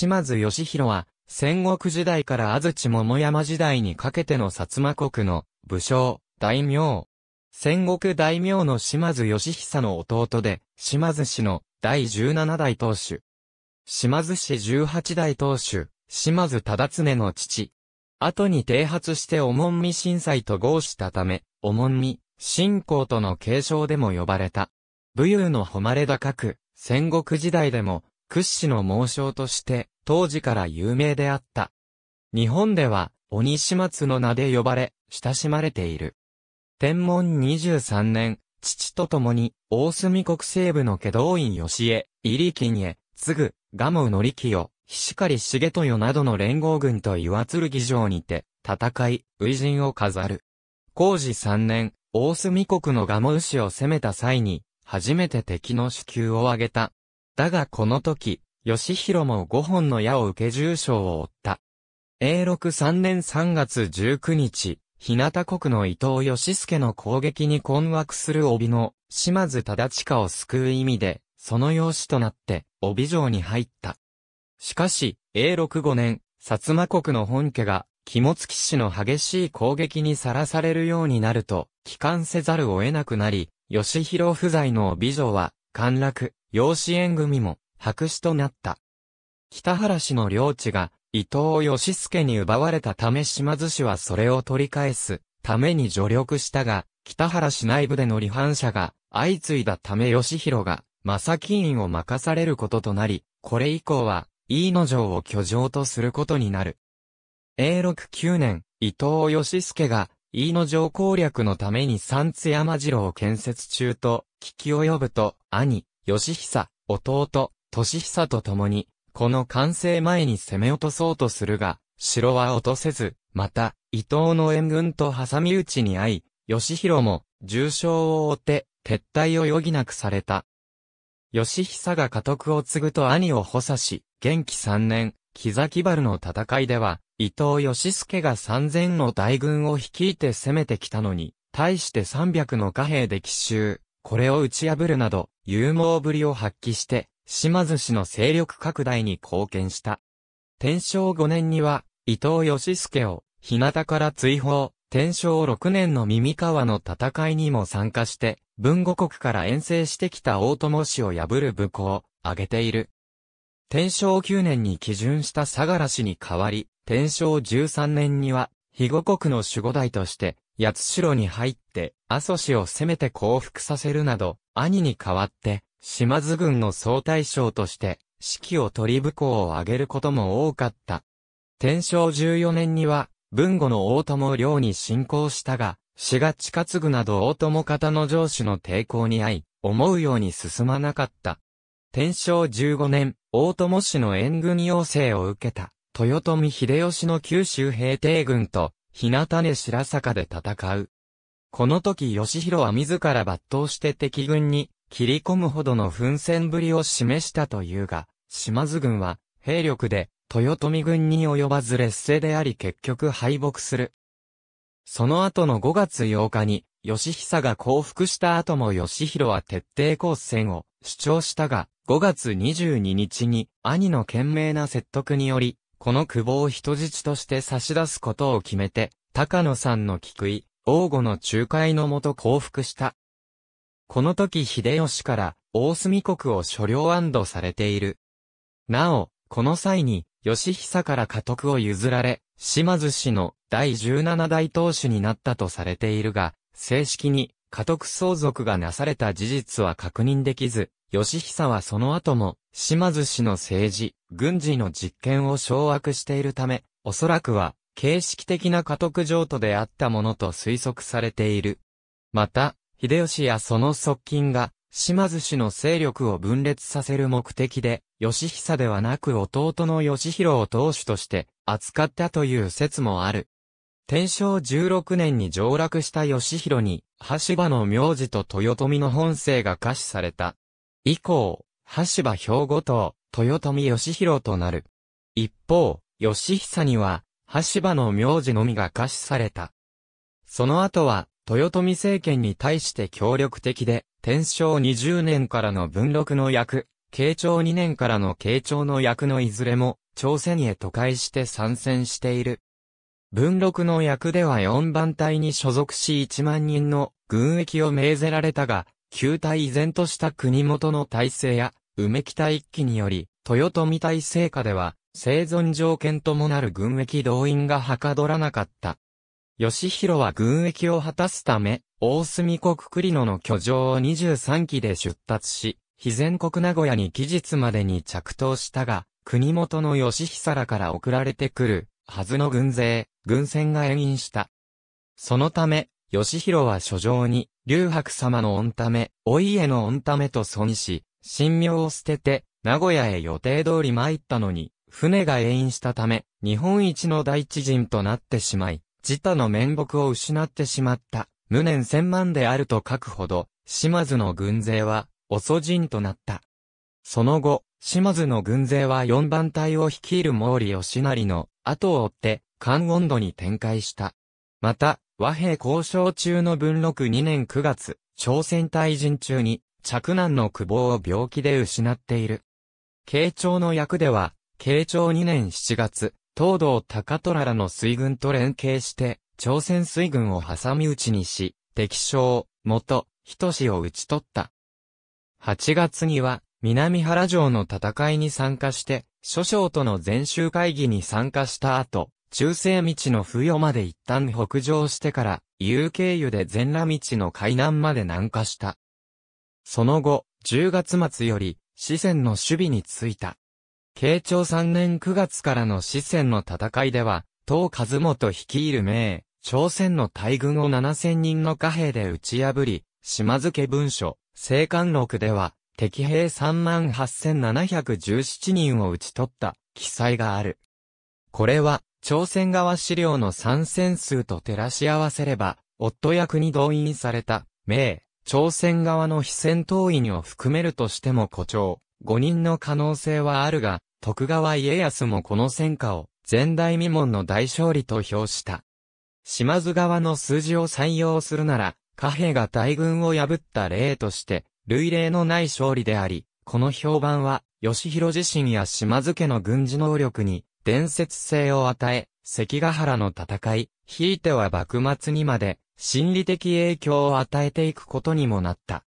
島津義弘は、戦国時代から安土桃山時代にかけての薩摩国の武将、大名。戦国大名の島津義久の弟で、島津氏の第17代当主。島津氏18代当主、島津忠常の父。後に剃髪しておもんみ震災と合したため、おもんみ、信仰との継承でも呼ばれた。武勇の誉れ高く、戦国時代でも、屈指の猛将として、当時から有名であった。日本では、鬼始末の名で呼ばれ、親しまれている。天文23年、父と共に、大隅国西部の家道院吉江、入金へ、継ぐ、蒲生則清、菱刈重豊などの連合軍と岩剣城にて、戦い、初人を飾る。工事3年、大隅国の蒲ウ氏を攻めた際に、初めて敵の支給を挙げた、だがこの時、義弘も五本の矢を受け重傷を負った。永禄3年3月19日、日向国の伊藤義助の攻撃に困惑する帯の島津忠親を救う意味で、その養子となって帯城に入った。しかし、永禄5年、薩摩国の本家が、肝付氏の激しい攻撃にさらされるようになると、帰還せざるを得なくなり、義弘不在の帯城は、陥落。養子縁組も白紙となった。北原氏の領地が伊藤義介に奪われたため島津氏はそれを取り返すために助力したが、北原氏内部での離反者が相次いだため義弘が正木院を任されることとなり、これ以降は飯野城を居城とすることになる。永禄9年、伊藤義介が飯野城攻略のために三津山城を建設中と聞き及ぶと、兄、義久、弟、俊久と共に、この完成前に攻め落とそうとするが、城は落とせず、また、伊藤の援軍と挟み撃ちに遭い、義弘も、重傷を負って、撤退を余儀なくされた。義久が家督を継ぐと兄を補佐し、元気三年、木崎原の戦いでは、伊藤義助が三千の大軍を率いて攻めてきたのに、対して三百の貨幣で奇襲。これを打ち破るなど、勇猛ぶりを発揮して、島津氏の勢力拡大に貢献した。天正5年には、伊藤義助を、日向から追放、天正6年の耳川の戦いにも参加して、文後国から遠征してきた大友氏を破る武功を挙げている。天正9年に基準した相良氏に代わり、天正13年には、肥後国の守護代として、八代に入って、阿蘇氏を攻めて降伏させるなど、兄に代わって、島津軍の総大将として、指揮を取り武功を挙げることも多かった。天正十四年には、文後の大友領に侵攻したが、志賀近継ぐなど大友方の上司の抵抗に遭い、思うように進まなかった。天正十五年、大友氏の援軍要請を受けた、豊臣秀吉の九州平定軍と日向根白坂で戦う。この時義弘は自ら抜刀して敵軍に切り込むほどの奮戦ぶりを示したというが、島津軍は兵力で豊臣軍に及ばず劣勢であり結局敗北する。その後の5月8日に、義久が降伏した後も義弘は徹底抗戦を主張したが、5月22日に兄の懸命な説得により、この久保を人質として差し出すことを決めて、高野さんの菊井、王吾の仲介のもと降伏した。この時秀吉から大隅国を所領安堵されている。なお、この際に、義久から家督を譲られ、島津氏の第17代当主になったとされているが、正式に家督相続がなされた事実は確認できず、義久はその後も、島津氏の政治、軍事の実権を掌握しているため、おそらくは、形式的な家督譲渡であったものと推測されている。また、秀吉やその側近が、島津氏の勢力を分裂させる目的で、義久ではなく弟の義弘を当主として扱ったという説もある。天正16年に上落した義弘に、橋場の名字と豊臣の本性が可視された。以降、羽柴兵庫党、豊臣義弘となる。一方、義久には、羽柴の名字のみが可視された。その後は、豊臣政権に対して協力的で、天正20年からの文禄の役、慶長2年からの慶長の役のいずれも、朝鮮へ都会して参戦している。文禄の役では4番隊に所属し1万人の軍役を命ぜられたが、旧体依然とした国元の体制や、梅北一揆により、豊臣体制下では、生存条件ともなる軍役動員がはかどらなかった。義弘は軍役を果たすため、大隅国栗野の居城を23期で出立し、非全国名古屋に期日までに着到したが、国元の義久らから送られてくる、はずの軍勢、軍船が延引した。そのため、義弘は書状に、龍白様の御ため、お家の御ためと損し、神妙を捨てて、名古屋へ予定通り参ったのに、船が遠因したため、日本一の大地人となってしまい、自他の面目を失ってしまった、無念千万であると書くほど、島津の軍勢は、遅人となった。その後、島津の軍勢は四番隊を率いる毛利義成の後を追って、関温度に展開した。また、和平交渉中の文禄2年9月、朝鮮大陣中に、嫡男の久保を病気で失っている。慶長の役では、慶長2年7月、東道高虎らの水軍と連携して、朝鮮水軍を挟み撃ちにし、敵将、元、仁を討ち取った。8月には、南原城の戦いに参加して、諸将との全州会議に参加した後、中世道の冬まで一旦北上してから、有経由で全羅道の海南まで南下した。その後、10月末より、四川の守備についた。慶長3年9月からの四川の戦いでは、東和元率いる名、朝鮮の大軍を7000人の貨幣で打ち破り、島付文書、青函録では、敵兵38,717人を打ち取った記載がある。これは、朝鮮側資料の参戦数と照らし合わせれば、夫役に動員された、名、朝鮮側の非戦闘員を含めるとしても誇張、5人の可能性はあるが、徳川家康もこの戦果を、前代未聞の大勝利と評した。島津側の数字を採用するなら、貨幣が大軍を破った例として、類例のない勝利であり、この評判は、吉弘自身や島津家の軍事能力に伝説性を与え、関ヶ原の戦い、ひいては幕末にまで、心理的影響を与えていくことにもなった。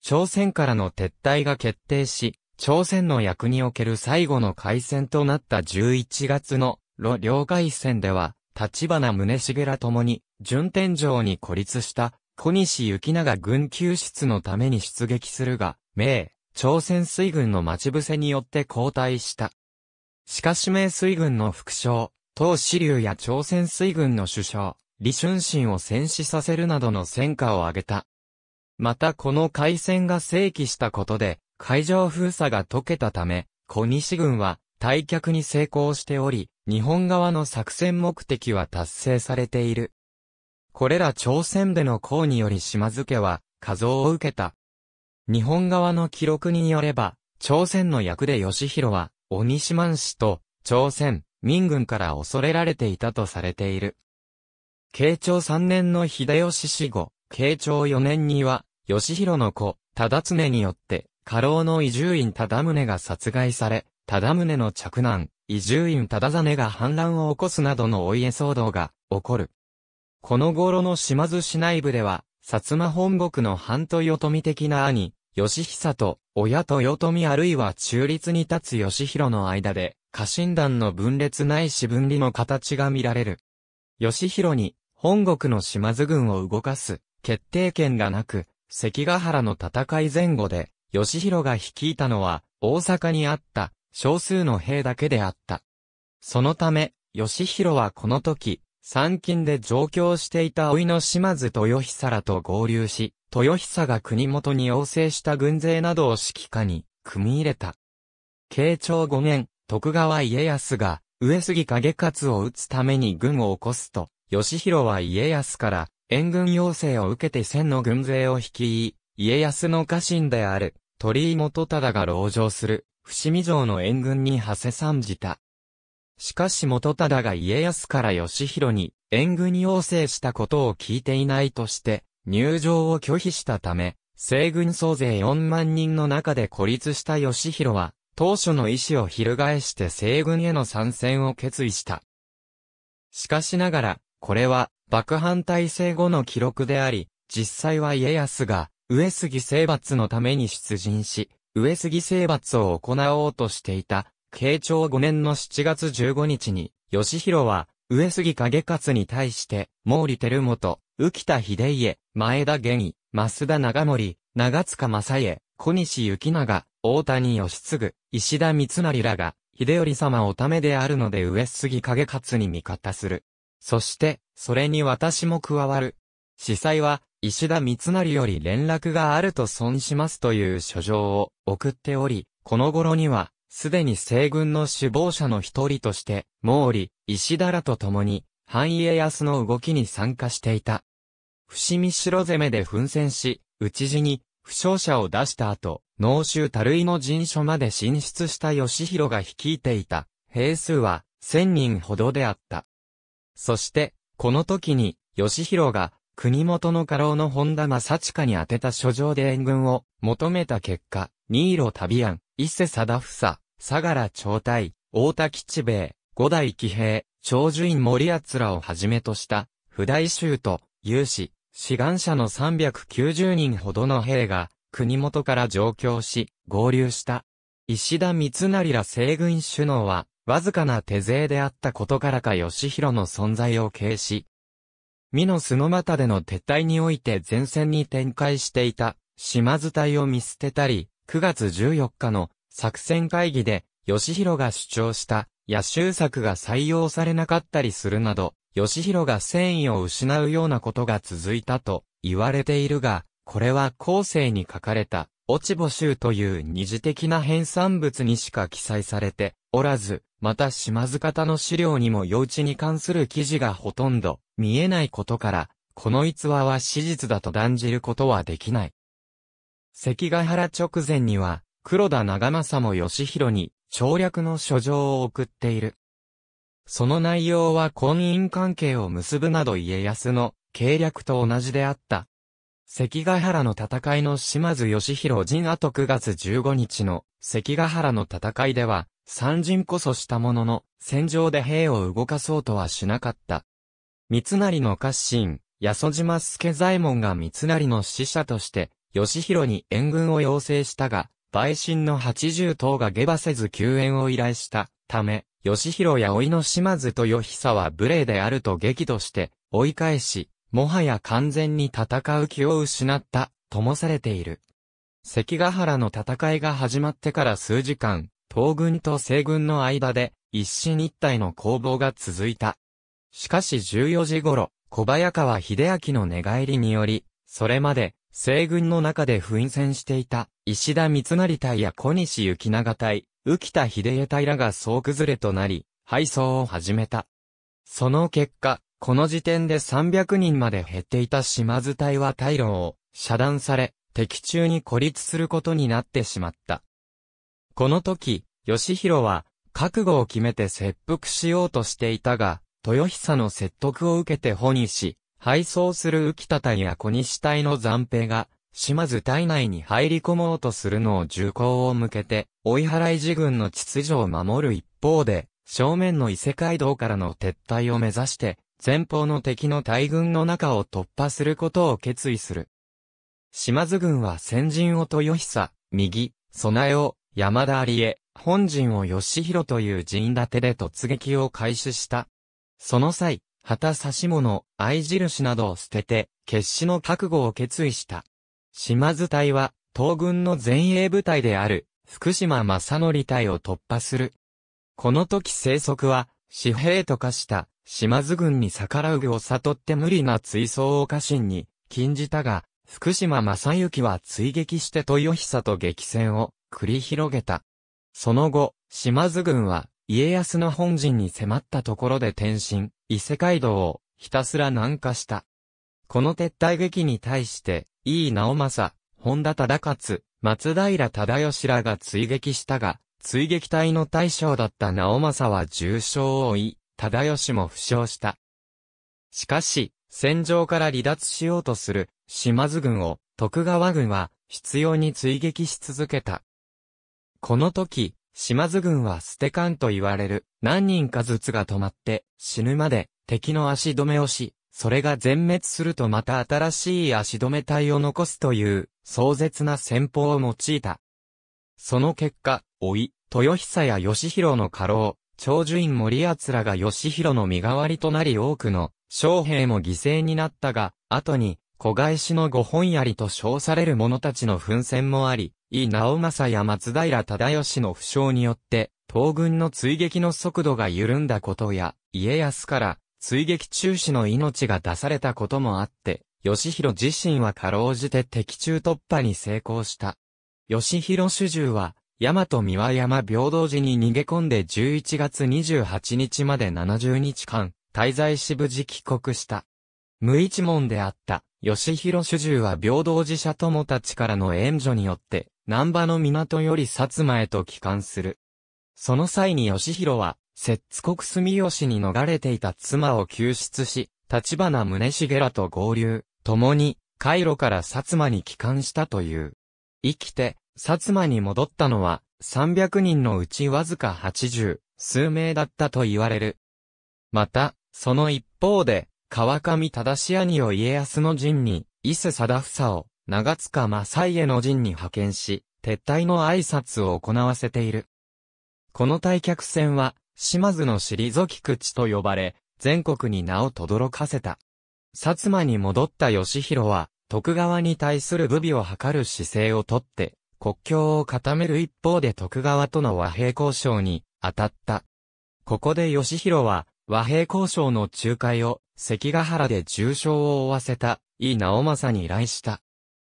朝鮮からの撤退が決定し、朝鮮の役における最後の海戦となった11月の、路両海戦では、立花宗茂らともに、順天城に孤立した、小西行長軍救出のために出撃するが、明、朝鮮水軍の待ち伏せによって後退した。しかし名水軍の副将、唐支流や朝鮮水軍の首相、李春心を戦死させるなどの戦果を挙げた。またこの海戦が正規したことで、海上封鎖が解けたため、小西軍は退却に成功しており、日本側の作戦目的は達成されている。これら朝鮮での功により島津家は、過増を受けた。日本側の記録によれば、朝鮮の役で義弘は、鬼島氏と朝鮮、民軍から恐れられていたとされている。慶長3年の秀吉死後、慶長4年には、義弘の子、忠常によって、家老の伊集院忠宗が殺害され、忠宗の嫡男、伊集院忠真が反乱を起こすなどのお家騒動が起こる。この頃の島津市内部では、薩摩本国の半豊臣的な兄、義久と、親と豊臣あるいは中立に立つ義弘の間で、家臣団の分裂ないし分離の形が見られる。義弘に、本国の島津軍を動かす、決定権がなく、関ヶ原の戦い前後で、義弘が率いたのは、大阪にあった、少数の兵だけであった。そのため、義弘はこの時、三勤で上京していた老いの島津豊久らと合流し、豊久が国元に要請した軍勢などを指揮下に組み入れた。慶長5年、徳川家康が上杉景勝を討つために軍を起こすと、義弘は家康から援軍要請を受けて千の軍勢を率い、家康の家臣である鳥居元忠が籠城する伏見城の援軍に馳せ参じた。しかし元忠が家康から義弘に援軍に要請したことを聞いていないとして、入場を拒否したため、西軍総勢4万人の中で孤立した義弘は、当初の意思を翻して西軍への参戦を決意した。しかしながら、これは、幕藩体制後の記録であり、実際は家康が、上杉征伐のために出陣し、上杉征伐を行おうとしていた、慶長5年の7月15日に、義弘は、上杉景勝に対して、毛利輝元、浮田秀家、前田玄義、増田長森、長塚正家、小西行長、大谷義継、石田三成らが、秀頼様をためであるので上杉景勝に味方する。そして、それに私も加わる。司祭は、石田三成より連絡があると損しますという書状を送っており、この頃には、すでに西軍の首謀者の一人として、毛利、石田らと共に、反家康の動きに参加していた。伏見城攻めで奮戦し、討ち死に、負傷者を出した後、農州たるいの陣所まで進出した義弘が率いていた、兵数は、千人ほどであった。そして、この時に、義弘が、国元の家老の本田正親に宛てた書状で援軍を求めた結果、ニーロ旅案、伊勢貞房、佐良長太、大田吉兵衛、五代騎兵、長寿院森奴らをはじめとした、不大衆と、有志、志願者の390人ほどの兵が、国元から上京し、合流した。石田三成ら西軍首脳は、わずかな手勢であったことからか義弘の存在を軽視。美の巣の股での撤退において前線に展開していた、島津隊を見捨てたり、9月14日の作戦会議で、吉弘が主張した野州策が採用されなかったりするなど、吉弘が戦意を失うようなことが続いたと言われているが、これは後世に書かれた、落ち募集という二次的な編纂物にしか記載されておらず、また島津方の資料にも幼稚に関する記事がほとんど見えないことから、この逸話は史実だと断じることはできない。関ヶ原直前には、黒田長政も義弘に、省略の書状を送っている。その内容は婚姻関係を結ぶなど家康の計略と同じであった。関ヶ原の戦いの島津義弘陣後9月15日の関ヶ原の戦いでは、三人こそしたものの、戦場で兵を動かそうとはしなかった。三成の家臣、八十島助左衛門が三成の使者として、義弘に援軍を要請したが、陪審の80頭が下馬せず救援を依頼したため、義弘や甥の島津と与久は無礼であると激怒して追い返し、もはや完全に戦う気を失った、ともされている。関ヶ原の戦いが始まってから数時間、東軍と西軍の間で一進一退の攻防が続いた。しかし14時頃、小早川秀明の寝返りにより、それまで西軍の中で奮戦していた、石田三成隊や小西行長隊、浮田秀家隊らが総崩れとなり、敗走を始めた。その結果、この時点で300人まで減っていた島津隊は退路を遮断され、敵中に孤立することになってしまった。この時、義弘は、覚悟を決めて切腹しようとしていたが、豊久の説得を受けて保にし、敗走する浮田隊や小西隊の残兵が、島津隊内に入り込もうとするのを重厚を向けて、追い払い自軍の秩序を守る一方で、正面の伊勢街道からの撤退を目指して、前方の敵の大軍の中を突破することを決意する。島津軍は先陣を豊久、右、備えを、山田有江、本陣を吉弘という陣立てで突撃を開始した。その際、旗差し物、愛印などを捨てて、決死の覚悟を決意した。島津隊は、東軍の前衛部隊である、福島正則隊を突破する。この時生息は、紙幣と化した、島津軍に逆らうを悟って無理な追走を家臣に、禁じたが、福島正幸は追撃して豊久と激戦を繰り広げた。その後、島津軍は家康の本陣に迫ったところで転身、伊勢街道をひたすら南下した。この撤退劇に対して、井伊直政、本田忠勝、松平忠義らが追撃したが、追撃隊の大将だった直政は重傷を負い、忠義も負傷した。しかし、戦場から離脱しようとする島津軍を徳川軍は必要に追撃し続けた。この時、島津軍は捨て艦と言われる、何人かずつが止まって、死ぬまで敵の足止めをし、それが全滅するとまた新しい足止め隊を残すという、壮絶な戦法を用いた。その結果、老い、豊久や義弘の家老、長寿院森奴らが義弘の身代わりとなり多くの、将兵も犠牲になったが、後に、子返しの五本槍と称される者たちの奮戦もあり、井直政や松平忠義の負傷によって、東軍の追撃の速度が緩んだことや、家康から追撃中止の命が出されたこともあって、義弘自身はかろうじて敵中突破に成功した。義弘主従は、大和三輪山平等寺に逃げ込んで11月28日まで70日間、滞在し無事帰国した。無一門であった、義弘主従は平等寺社友たちからの援助によって、南波の港より薩摩へと帰還する。その際に義弘は、摂津国住吉に逃れていた妻を救出し、立花宗茂らと合流、共に、イ路から薩摩に帰還したという。生きて、薩摩に戻ったのは、300人のうちわずか80、数名だったと言われる。また、その一方で、川上忠志兄を家康の陣に、伊勢貞房を、長塚正家の陣に派遣し、撤退の挨拶を行わせている。この退却戦は、島津の退き口と呼ばれ、全国に名を轟かせた。薩摩に戻った義弘は、徳川に対する武備を図る姿勢をとって、国境を固める一方で徳川との和平交渉に当たった。ここで義弘は、和平交渉の仲介を、関ヶ原で重傷を負わせた、井直政に依頼した。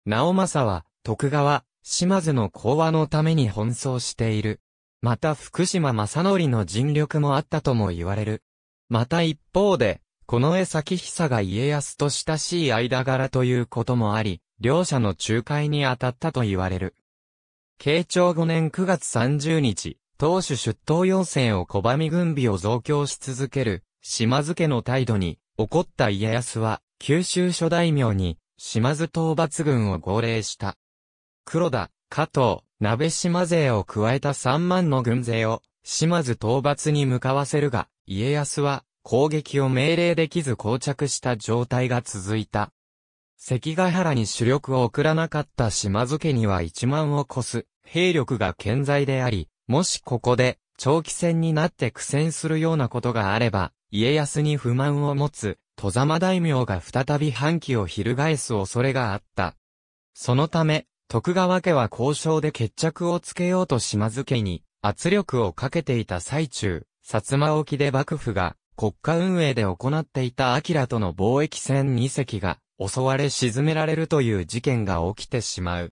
直政は、徳川、島津の講和のために奔走している。また福島正則の尽力もあったとも言われる。また一方で、この絵崎久が家康と親しい間柄ということもあり、両者の仲介に当たったと言われる。慶長5年9月30日、当主出頭要請を拒み軍備を増強し続ける、島津家の態度に、怒った家康は、九州諸大名に、島津討伐軍を号令した。黒田、加藤、鍋島勢を加えた3万の軍勢を、島津討伐に向かわせるが、家康は攻撃を命令できず膠着した状態が続いた。関ヶ原に主力を送らなかった島津家には1万を超す兵力が健在であり、もしここで長期戦になって苦戦するようなことがあれば、家康に不満を持つ戸様大名が再び反旗を翻す恐れがあった。そのため、徳川家は交渉で決着をつけようと島津家に圧力をかけていた最中、薩摩沖で幕府が国家運営で行っていた明との貿易船2隻が襲われ沈められるという事件が起きてしまう。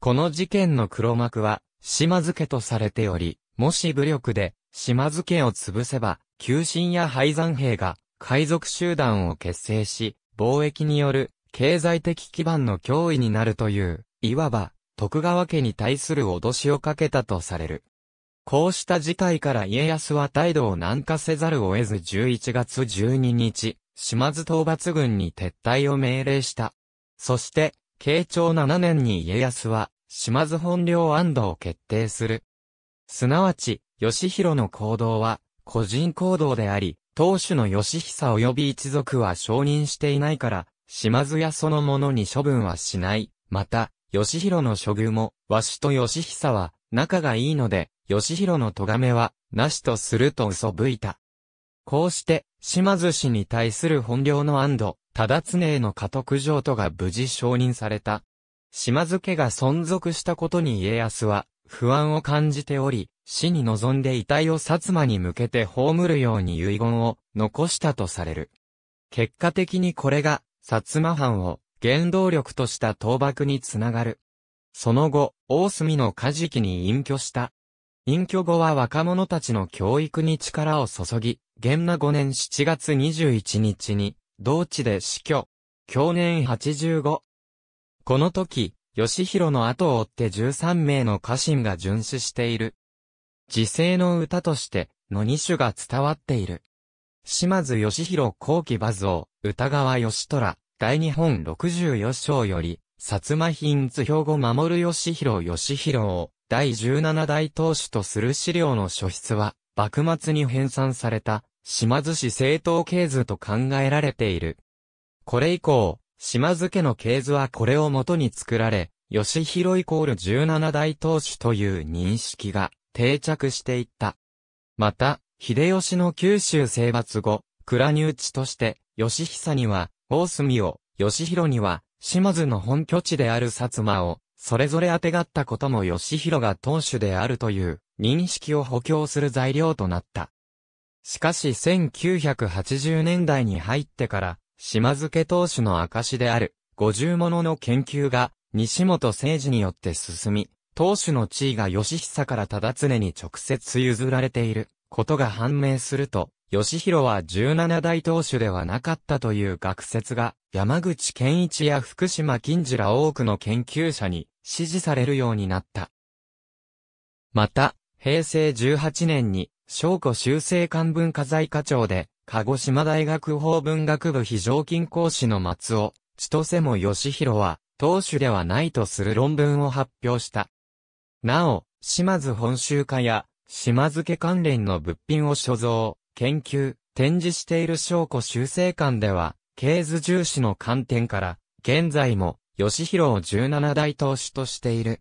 この事件の黒幕は島津家とされており、もし武力で島津家を潰せば、急進や廃山兵が海賊集団を結成し、貿易による経済的基盤の脅威になるという、いわば徳川家に対する脅しをかけたとされる。こうした事態から家康は態度を軟化せざるを得ず11月12日、島津討伐軍に撤退を命令した。そして、慶長7年に家康は、島津本領安堵を決定する。すなわち、義弘の行動は、個人行動であり、当主の義久及び一族は承認していないから、島津屋そのものに処分はしない。また、義弘の処遇も、わしと義久は、仲がいいので、義弘の咎めは、なしとすると嘘ぶいた。こうして、島津氏に対する本領の安堵、忠常への家督譲渡が無事承認された。島津家が存続したことに家康は、不安を感じており、死に望んで遺体を薩摩に向けて葬るように遺言を残したとされる。結果的にこれが、薩摩藩を原動力とした倒幕につながる。その後、大隅のカ事キに隠居した。隠居後は若者たちの教育に力を注ぎ、元那5年7月21日に、同地で死去。去年85。この時、吉弘の後を追って13名の家臣が巡視している。時世の歌としての二種が伝わっている。島津義弘後期馬像、歌川義虎、大日本64章より、薩摩品図兵庫守義弘義弘を、第17代当主とする資料の書筆は、幕末に編纂された、島津氏政党系図と考えられている。これ以降、島津家の系図はこれを元に作られ、義弘イコール17代当主という認識が定着していった。また、秀吉の九州征伐後、蔵入地として、吉久には、大隅を、吉弘には、島津の本拠地である薩摩を、それぞれあてがったことも吉弘が当主であるという認識を補強する材料となった。しかし1980年代に入ってから、島津家当主の証である、五十物の研究が、西本政治によって進み、当主の地位が義久から忠常に直接譲られていることが判明すると、義弘は17代当主ではなかったという学説が、山口健一や福島金次ら多くの研究者に支持されるようになった。また、平成18年に、証拠修正官文化財課長で、鹿児島大学法文学部非常勤講師の松尾、千歳も義弘は、当主ではないとする論文を発表した。なお、島津本州家や、島津家関連の物品を所蔵、研究、展示している証拠修正館では、経図重視の観点から、現在も、吉弘を17代当主としている。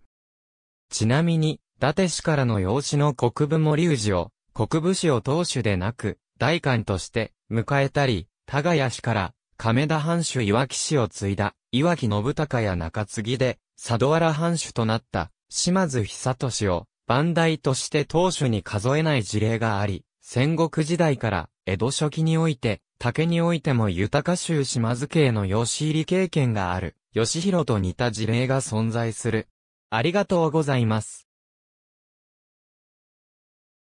ちなみに、伊達氏からの養子の国部森氏を、国部氏を当主でなく、大官として、迎えたり、田谷氏から、亀田藩主岩木氏を継いだ、岩木信孝や中継ぎで、佐渡原藩主となった、島津久俊を、番台として当主に数えない事例があり、戦国時代から、江戸初期において、竹においても豊か州島津への養子入り経験がある、吉弘と似た事例が存在する。ありがとうございます。